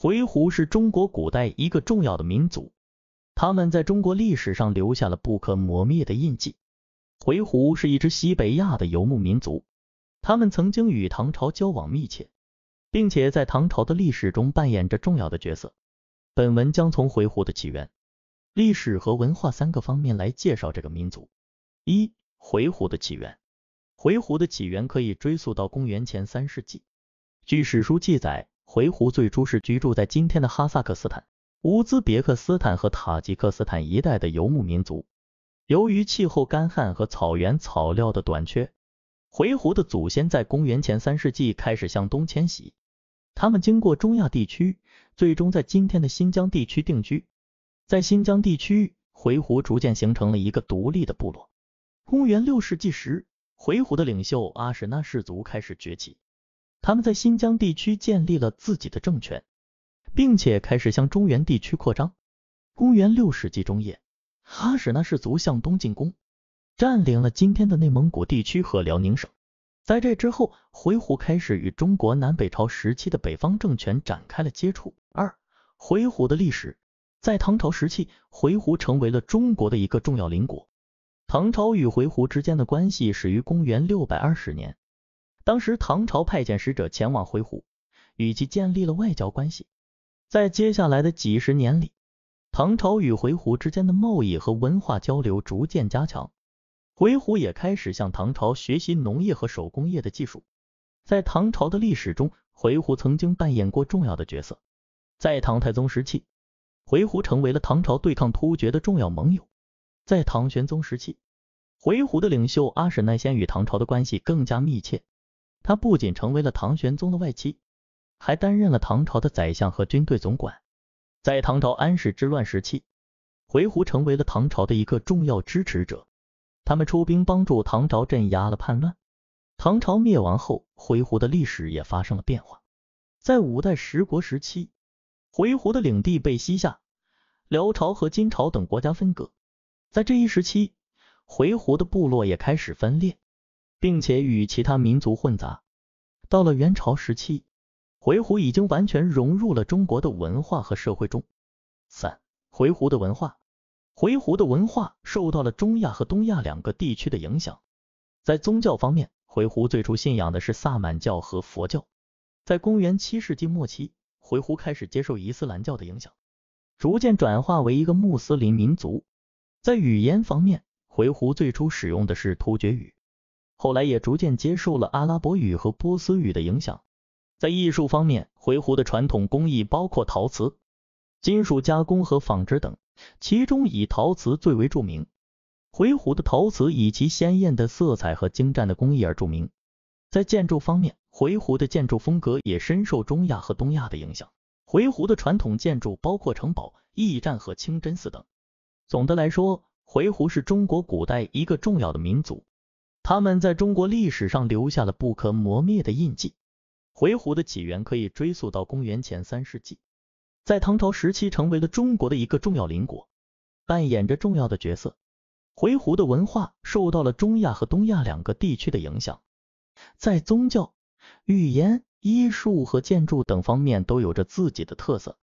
回鹘是中国古代一个重要的民族，他们在中国历史上留下了不可磨灭的印记。回鹘是一支西北亚的游牧民族，他们曾经与唐朝交往密切，并且在唐朝的历史中扮演着重要的角色。本文将从回鹘的起源、历史和文化三个方面来介绍这个民族。一、回鹘的起源，回鹘的起源可以追溯到公元前三世纪，据史书记载。回鹘最初是居住在今天的哈萨克斯坦、乌兹别克斯坦和塔吉克斯坦一带的游牧民族。由于气候干旱和草原草料的短缺，回鹘的祖先在公元前三世纪开始向东迁徙，他们经过中亚地区，最终在今天的新疆地区定居。在新疆地区，回鹘逐渐形成了一个独立的部落。公元六世纪时，回鹘的领袖阿史那氏族开始崛起。他们在新疆地区建立了自己的政权，并且开始向中原地区扩张。公元六世纪中叶，哈史那氏族向东进攻，占领了今天的内蒙古地区和辽宁省。在这之后，回鹘开始与中国南北朝时期的北方政权展开了接触。二、回鹘的历史在唐朝时期，回鹘成为了中国的一个重要邻国。唐朝与回鹘之间的关系始于公元六百二十年。当时唐朝派遣使者前往回鹘，与其建立了外交关系。在接下来的几十年里，唐朝与回鹘之间的贸易和文化交流逐渐加强，回鹘也开始向唐朝学习农业和手工业的技术。在唐朝的历史中，回鹘曾经扮演过重要的角色。在唐太宗时期，回鹘成为了唐朝对抗突厥的重要盟友。在唐玄宗时期，回鹘的领袖阿史那先与唐朝的关系更加密切。他不仅成为了唐玄宗的外戚，还担任了唐朝的宰相和军队总管。在唐朝安史之乱时期，回鹘成为了唐朝的一个重要支持者，他们出兵帮助唐朝镇压了叛乱。唐朝灭亡后，回鹘的历史也发生了变化。在五代十国时期，回鹘的领地被西夏、辽朝和金朝等国家分割。在这一时期，回鹘的部落也开始分裂。并且与其他民族混杂。到了元朝时期，回鹘已经完全融入了中国的文化和社会中。三、回鹘的文化，回鹘的文化受到了中亚和东亚两个地区的影响。在宗教方面，回鹘最初信仰的是萨满教和佛教。在公元七世纪末期，回鹘开始接受伊斯兰教的影响，逐渐转化为一个穆斯林民族。在语言方面，回鹘最初使用的是突厥语。后来也逐渐接受了阿拉伯语和波斯语的影响。在艺术方面，回鹘的传统工艺包括陶瓷、金属加工和纺织等，其中以陶瓷最为著名。回鹘的陶瓷以其鲜艳的色彩和精湛的工艺而著名。在建筑方面，回鹘的建筑风格也深受中亚和东亚的影响。回鹘的传统建筑包括城堡、驿站和清真寺等。总的来说，回鹘是中国古代一个重要的民族。他们在中国历史上留下了不可磨灭的印记。回鹘的起源可以追溯到公元前三世纪，在唐朝时期成为了中国的一个重要邻国，扮演着重要的角色。回鹘的文化受到了中亚和东亚两个地区的影响，在宗教、语言、医术和建筑等方面都有着自己的特色。